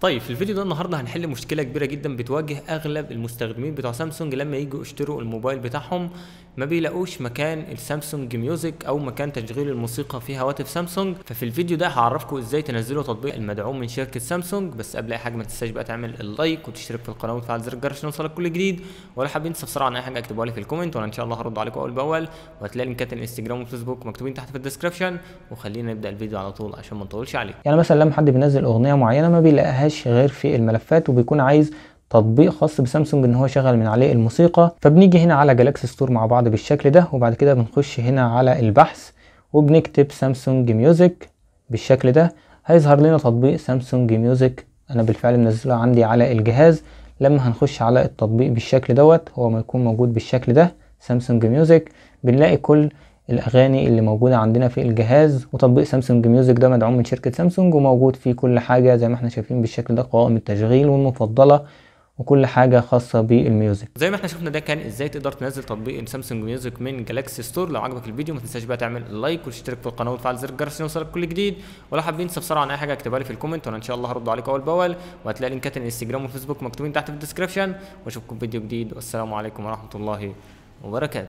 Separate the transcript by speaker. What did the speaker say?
Speaker 1: طيب في الفيديو ده النهارده هنحل مشكله كبيره جدا بتواجه اغلب المستخدمين بتوع سامسونج لما يجوا يشتروا الموبايل بتاعهم ما بيلاقوش مكان السامسونج ميوزك او مكان تشغيل الموسيقى في هواتف سامسونج ففي الفيديو ده هعرفكم ازاي تنزلوا تطبيق المدعوم من شركه سامسونج بس قبل اي حاجه ما تنساش بقى تعمل اللايك وتشترك في القناه وتفعل زر الجرس عشان يوصلك كل جديد ولو حابين تستفسروا عن اي حاجه اكتبوها لي في الكومنت وانا ان شاء الله هرد عليكم اول باول وهتلاقي لينكات الانستجرام والفيسبوك مكتوبين تحت في الديسكربشن وخلينا نبدا الفيديو على طول عشان ما نطولش عليكم يعني مثلا لما حد بينزل اغنيه معينه ما بيلاقيهاش بيشتغلش غير في الملفات وبيكون عايز تطبيق خاص بسامسونج ان هو شغل من عليه الموسيقى فبنيجي هنا على جالاكسي ستور مع بعض بالشكل ده وبعد كده بنخش هنا على البحث وبنكتب سامسونج ميوزك بالشكل ده هيظهر لنا تطبيق سامسونج ميوزك انا بالفعل منزله عندي على الجهاز لما هنخش على التطبيق بالشكل دوت هو ما يكون موجود بالشكل ده سامسونج ميوزك بنلاقي كل الاغاني اللي موجوده عندنا في الجهاز وتطبيق سامسونج ميوزك ده مدعوم من شركه سامسونج وموجود فيه كل حاجه زي ما احنا شايفين بالشكل ده قوائم التشغيل والمفضله وكل حاجه خاصه بالميوزك زي ما احنا شفنا ده كان ازاي تقدر تنزل تطبيق سامسونج ميوزك من جالاكسي ستور لو عجبك الفيديو ما تنساش بقى تعمل لايك وتشترك في القناه وتفعل زر الجرس عشان يوصلك كل جديد ولو حابين تستفسر عن اي حاجه اكتبها لي في الكومنت وانا ان شاء الله هرد عليك اول باول وهتلاقي لينكات الانستجرام والفيسبوك مكتوبين تحت في الديسكربشن واشوفكم في فيديو جديد والسلام عليكم ورحمه الله وبركاته